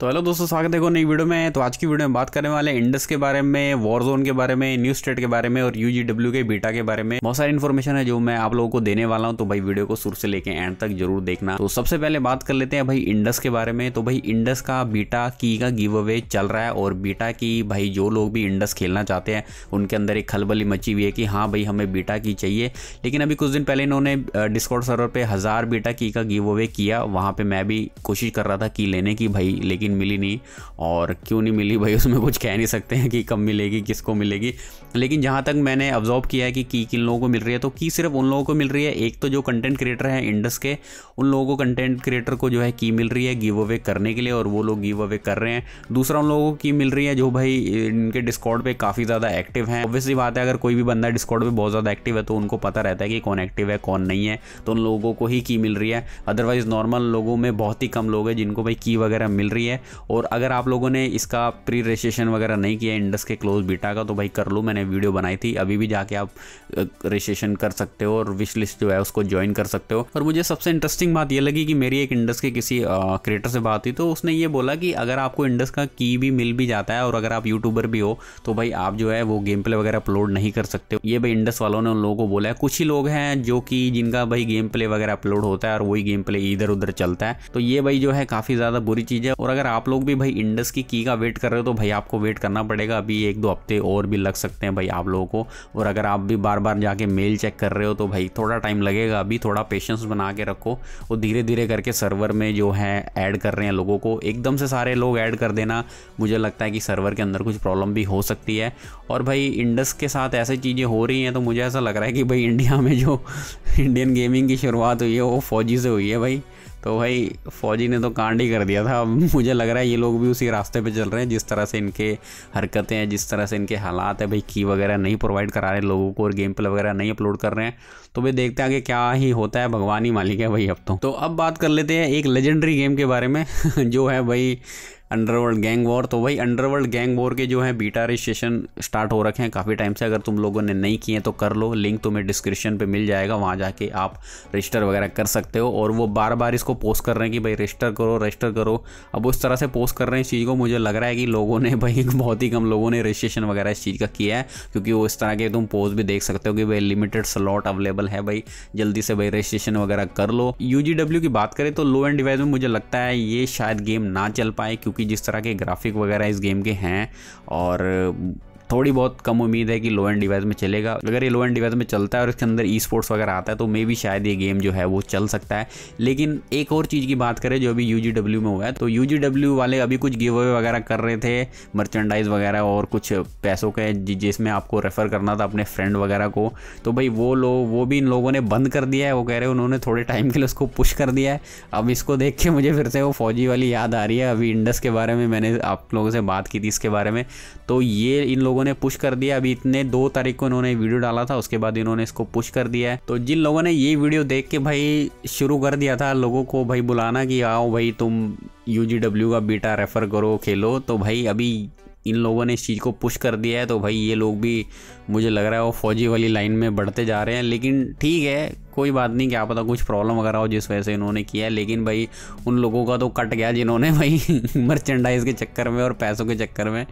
तो हेलो दोस्तों स्वागत है को नई वीडियो में तो आज की वीडियो में बात करने वाले इंडस के बारे में वॉर जोन के बारे में न्यू स्टेट के बारे में और यूजीडब्ल्यू के बीटा के बारे में बहुत सारी इन्फॉर्मेशन है जो मैं आप लोगों को देने वाला हूँ तो भाई वीडियो को शुरू से लेके एंड तक जरूर देखना तो सबसे पहले बात कर लेते हैं भाई इंडस के बारे में तो भाई इंडस का बीटा की का गिव अवे चल रहा है और बीटा की भाई जो लोग भी इंडस खेलना चाहते हैं उनके अंदर एक खलबली मची हुई है कि हाँ भाई हमें बीटा की चाहिए लेकिन अभी कुछ दिन पहले इन्होंने डिस्काउंट सर्वर पर हज़ार बीटा की का गिव अवे किया वहाँ पर मैं भी कोशिश कर रहा था की लेने की भाई लेकिन लेकिन मिली नहीं और क्यों नहीं मिली भाई उसमें कुछ कह नहीं सकते हैं कि कब मिलेगी किसको मिलेगी लेकिन जहाँ तक मैंने ऑब्जॉर्व किया है कि की किन लोगों को मिल रही है तो की सिर्फ उन लोगों को मिल रही है एक तो जो कंटेंट क्रिएटर हैं इंडस के उन लोगों को कंटेंट क्रिएटर को जो है की मिल रही है गिव अवे करने के लिए और वो लोग गिव अवे कर रहे हैं दूसरा उन लोगों को की मिल रही है जो भाई इनके डिस्कॉर्ड पर काफ़ी ज़्यादा एक्टिव हैं ऑब्वियसली बात है अगर कोई भी बंदा डिस्कॉर्ड पर बहुत ज़्यादा एक्टिव है तो उनको पता रहता है कि कौन एक्टिव है कौन नहीं है तो उन लोगों को ही की मिल रही है अदरवाइज़ नॉर्मल लोगों में बहुत ही कम लोग हैं जिनको भाई की वगैरह मिल रही है है और अगर आप लोगों ने इसका प्री रजिस्ट्रेशन वगैरह नहीं किया इंडस के क्लोज बीटा का तो भाई कर लो मैंने वीडियो बनाई थी अभी भी जाके आप रजिस्ट्रेशन कर सकते हो और विश लिस्ट जो है उसको ज्वाइन कर सकते हो और मुझे सबसे इंटरेस्टिंग बात यह लगी कि मेरी एक इंडस के किसी क्रिएटर से बात हुई तो उसने ये बोला कि अगर आपको इंडस का की भी मिल भी जाता है और अगर आप यूट्यूबर भी हो तो भाई आप जो है वो गेम प्ले वगैरह अपलोड नहीं कर सकते ये भाई इंडस वालों ने उन लोगों को बोला है कुछ ही लोग हैं जो कि जिनका भाई गेम प्ले वगैरह अपलोड होता है और वही गेम प्ले इधर उधर चलता है तो ये भाई जो है काफ़ी ज़्यादा बुरी चीज़ है और अगर आप लोग भी भाई इंडस की की का वेट कर रहे हो तो भाई आपको वेट करना पड़ेगा अभी एक दो हफ्ते और भी लग सकते हैं भाई आप लोगों को और अगर आप भी बार बार जाके मेल चेक कर रहे हो तो भाई थोड़ा टाइम लगेगा अभी थोड़ा पेशेंस बना के रखो और धीरे धीरे करके सर्वर में जो है ऐड कर रहे हैं लोगों को एकदम से सारे लोग ऐड कर देना मुझे लगता है कि सर्वर के अंदर कुछ प्रॉब्लम भी हो सकती है और भाई इंडस के साथ ऐसी चीज़ें हो रही हैं तो मुझे ऐसा लग रहा है कि भाई इंडिया में जो इंडियन गेमिंग की शुरुआत हुई है वो फौजी से हुई है भाई तो भाई फौजी ने तो कांड ही कर दिया था अब मुझे लग रहा है ये लोग भी उसी रास्ते पे चल रहे हैं जिस तरह से इनके हरकतें हैं जिस तरह से इनके हालात है भाई की वगैरह नहीं प्रोवाइड करा रहे लोगों को और गेम प्ले वगैरह नहीं अपलोड कर रहे हैं तो भाई देखते हैं आगे क्या ही होता है भगवान ही मालिक है भाई अब तो, तो अब बात कर लेते हैं एक लेजेंडरी गेम के बारे में जो है भाई अंडरवर्ल्ड गैंग वॉर तो भाई अंडरवर्ल्ड गैंग वॉर के जो है बीटा रजिस्ट्रेशन स्टार्ट हो रखे हैं काफ़ी टाइम से अगर तुम लोगों ने नहीं किए तो कर लो लिंक तुम्हें डिस्क्रिप्शन पे मिल जाएगा वहाँ जाके आप रजिस्टर वगैरह कर सकते हो और वो बार बार इसको पोस्ट कर रहे हैं कि भाई रजिस्टर करो रजिस्टर करो अब उस तरह से पोस्ट कर रहे हैं इस चीज़ को मुझे लग रहा है कि लोगों ने भाई बहुत ही कम लोगों ने रजिस्ट्रेशन वगैरह इस चीज़ का किया है क्योंकि वो इस तरह के तुम पोस्ट भी देख सकते हो कि भाई लिमिटेड स्लॉट अवेलेबल है भाई जल्दी से भाई रजिस्ट्रेशन वगैरह कर लो यू की बात करें तो लो एंड डिवाइस में मुझे लगता है ये शायद गेम ना चल पाए क्योंकि क्योंकि जिस तरह के ग्राफिक वगैरह इस गेम के हैं और थोड़ी बहुत कम उम्मीद है कि लो एंड डिवाइस में चलेगा अगर ये लो एंड डिवाइस में चलता है और इसके अंदर ई स्पोर्ट्स वगैरह आता है तो मे भी शायद ये गेम जो है वो चल सकता है लेकिन एक और चीज़ की बात करें जो अभी यू में हुआ है तो यू वाले अभी कुछ गिव अवे वगैरह कर रहे थे मर्चेंडाइज वगैरह और कुछ पैसों के जिसमें आपको रेफ़र करना था अपने फ्रेंड वगैरह को तो भाई वो लोग वो भी इन लोगों ने बंद कर दिया है वो कह रहे हैं उन्होंने थोड़े टाइम के लिए उसको पुश कर दिया है अब इसको देख के मुझे फिर से वो फौजी वाली याद आ रही है अभी इंडस के बारे में मैंने आप लोगों से बात की थी इसके बारे में तो ये इन लोगों लोगों ने पुश कर दिया अभी इतने दो तारीख को इन्होंने वीडियो डाला था उसके बाद इन्होंने इसको पुश कर दिया है तो जिन लोगों ने ये वीडियो देख के भाई शुरू कर दिया था लोगों को भाई बुलाना कि आओ भाई तुम यू का बीटा रेफ़र करो खेलो तो भाई अभी इन लोगों ने इस चीज़ को पुश कर दिया है तो भाई ये लोग भी मुझे लग रहा है वो फौजी वाली लाइन में बढ़ते जा रहे हैं लेकिन ठीक है कोई बात नहीं क्या पता कुछ प्रॉब्लम वगैरह हो जिस वजह से इन्होंने किया है लेकिन भाई उन लोगों का तो कट गया जिन्होंने भाई मर्चेंडाइज के चक्कर में और पैसों के चक्कर में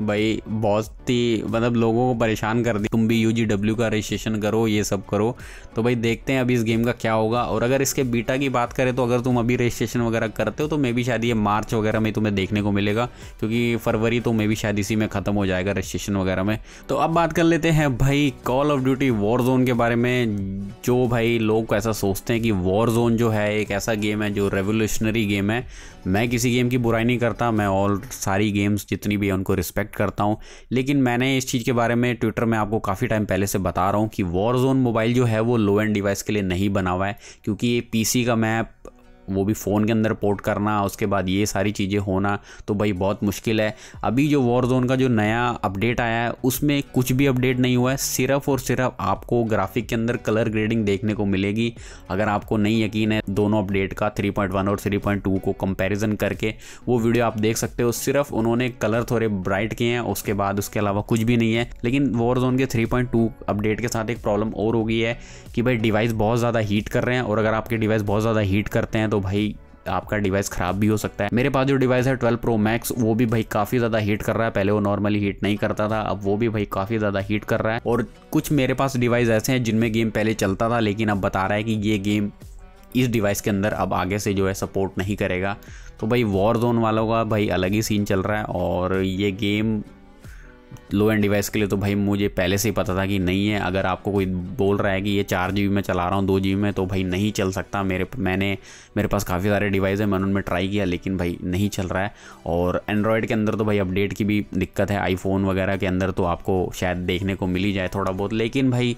भाई बहुत ही मतलब लोगों को परेशान कर दी तुम भी यू जी डब्ल्यू का रजिस्ट्रेशन करो ये सब करो तो भाई देखते हैं अभी इस गेम का क्या होगा और अगर इसके बीटा की बात करें तो अगर तुम अभी रजिस्ट्रेशन वगैरह करते हो तो मे भी शायद ये मार्च वगैरह में तुम्हें देखने को मिलेगा क्योंकि फरवरी तो मे भी शायद इसी में ख़त्म हो जाएगा रजिस्ट्रेशन वगैरह में तो अब बात कर लेते हैं भाई call of duty war zone के बारे में जो भाई लोग ऐसा सोचते हैं कि वॉर जोन जो है एक ऐसा गेम है जो रेवोल्यूशनरी गेम है मैं किसी गेम की बुराई नहीं करता मैं और सारी गेम्स जितनी भी है उनको रिस्पेक्ट एक्सपेक्ट करता हूँ लेकिन मैंने इस चीज़ के बारे में ट्विटर में आपको काफ़ी टाइम पहले से बता रहा हूँ कि वॉर जोन मोबाइल जो है वो लो एंड डिवाइस के लिए नहीं बना हुआ है क्योंकि ये पीसी का मैप वो भी फ़ोन के अंदर पोर्ट करना उसके बाद ये सारी चीज़ें होना तो भाई बहुत मुश्किल है अभी जो वॉर जोन का जो नया अपडेट आया है उसमें कुछ भी अपडेट नहीं हुआ है सिर्फ और सिर्फ आपको ग्राफिक के अंदर कलर ग्रेडिंग देखने को मिलेगी अगर आपको नहीं यकीन है दोनों अपडेट का 3.1 और 3.2 को कंपेरिजन करके वो वीडियो आप देख सकते हो सिर्फ उन्होंने कलर थोड़े ब्राइट किए हैं उसके बाद उसके अलावा कुछ भी नहीं है लेकिन वॉर जोन के थ्री अपडेट के साथ एक प्रॉब्लम और हो गई है कि भाई डिवाइस बहुत ज़्यादा हीट कर रहे हैं और अगर आपके डिवाइस बहुत ज़्यादा हीट करते हैं तो तो भाई आपका डिवाइस ख़राब भी हो सकता है मेरे पास जो डिवाइस है 12 प्रो मैक्स वो भी भाई काफ़ी ज़्यादा हीट कर रहा है पहले वो नॉर्मली हीट नहीं करता था अब वो भी भाई काफ़ी ज़्यादा हीट कर रहा है और कुछ मेरे पास डिवाइस ऐसे हैं जिनमें गेम पहले चलता था लेकिन अब बता रहा है कि ये गेम इस डिवाइस के अंदर अब आगे से जो है सपोर्ट नहीं करेगा तो भाई वॉर जोन वालों का भाई अलग ही सीन चल रहा है और ये गेम लो एंड डिवाइस के लिए तो भाई मुझे पहले से ही पता था कि नहीं है अगर आपको कोई बोल रहा है कि ये चार जी में चला रहा हूँ दो जी में तो भाई नहीं चल सकता मेरे मैंने मेरे पास काफ़ी सारे डिवाइस हैं मैंने उनमें ट्राई किया लेकिन भाई नहीं चल रहा है और एंड्रॉयड के अंदर तो भाई अपडेट की भी दिक्कत है आईफोन वगैरह के अंदर तो आपको शायद देखने को मिल ही जाए थोड़ा बहुत लेकिन भाई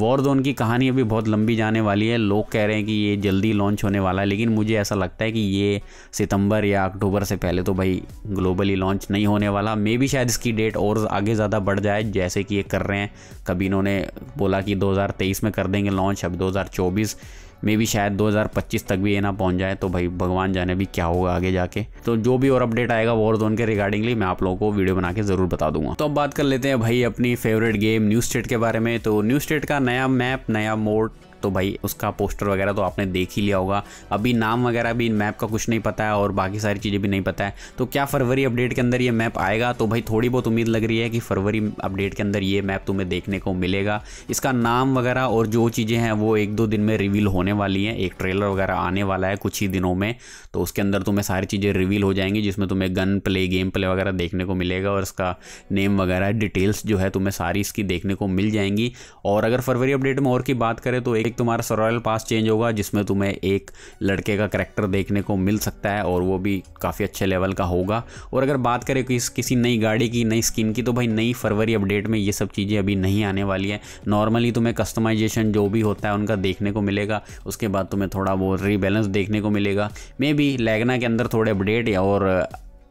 वॉर जोन की कहानी अभी बहुत लंबी जाने वाली है लोग कह रहे हैं कि ये जल्दी लॉन्च होने वाला है लेकिन मुझे ऐसा लगता है कि ये सितंबर या अक्टूबर से पहले तो भाई ग्लोबली लॉन्च नहीं होने वाला मे भी शायद इसकी डेट और आगे ज़्यादा बढ़ जाए जैसे कि ये कर रहे हैं कभी इन्होंने बोला कि 2023 में कर देंगे लॉन्च अब 2024 मे भी शायद 2025 तक भी ये ना पहुंच जाए तो भाई भगवान जाने भी क्या होगा आगे जाके तो जो भी और अपडेट आएगा वॉर जोन के रिगार्डिंगली मैं आप लोगों को वीडियो बना के ज़रूर बता दूंगा तो अब बात कर लेते हैं भाई अपनी फेवरेट गेम न्यू स्टेट के बारे में तो न्यू स्टेट का नया मैप नया मोड तो भाई उसका पोस्टर वगैरह तो आपने देख ही लिया होगा अभी नाम वगैरह भी मैप का कुछ नहीं पता है और बाकी सारी चीज़ें भी नहीं पता है तो क्या फरवरी अपडेट के अंदर ये मैप आएगा तो भाई थोड़ी बहुत उम्मीद लग रही है कि फरवरी अपडेट के अंदर ये मैप तुम्हें देखने को मिलेगा इसका नाम वगैरह और जो चीज़ें हैं वो एक दो दिन में रिवील होने वाली हैं एक ट्रेलर वगैरह आने वाला है कुछ ही दिनों में तो उसके अंदर तुम्हें सारी चीज़ें रिवील हो जाएंगी जिसमें तुम्हें गन प्ले गेम प्ले वगैरह देखने को मिलेगा और इसका नेम वगैरह डिटेल्स जो है तुम्हें सारी इसकी देखने को मिल जाएंगी और अगर फरवरी अपडेट में और की बात करें तो एक एक तुम्हारा सर्वाइवल पास चेंज होगा जिसमें तुम्हें एक लड़के का करेक्टर देखने को मिल सकता है और वो भी काफ़ी अच्छे लेवल का होगा और अगर बात करें किस किसी नई गाड़ी की नई स्किन की तो भाई नई फरवरी अपडेट में ये सब चीज़ें अभी नहीं आने वाली हैं नॉर्मली तुम्हें कस्टमाइजेशन जो भी होता है उनका देखने को मिलेगा उसके बाद तुम्हें थोड़ा वो रीबैलेंस देखने को मिलेगा मे बी लैगना के अंदर थोड़े अपडेट या और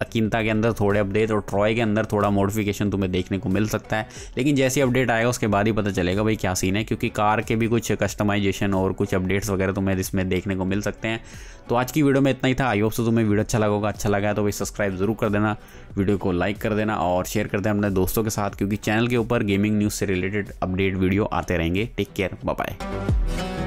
अकिनता के अंदर थोड़े अपडेट और ट्रॉय के अंदर थोड़ा मॉडिफिकेशन तुम्हें देखने को मिल सकता है लेकिन जैसे अपडेट आएगा उसके बाद ही पता चलेगा भाई क्या सीन है क्योंकि कार के भी कुछ कस्टमाइजेशन और कुछ अपडेट्स वगैरह तुम्हें इसमें देखने को मिल सकते हैं तो आज की वीडियो में इतना ही था आई होप से तुम्हें वीडियो अच्छा लगा होगा अच्छा लगा तो भाई सब्सक्राइब जरूर कर देना वीडियो को लाइक कर देना और शेयर कर देना अपने दोस्तों के साथ क्योंकि चैनल के ऊपर गेमिंग न्यूज़ से रिलेटेड अपडेट वीडियो आते रहेंगे टेक केयर बाय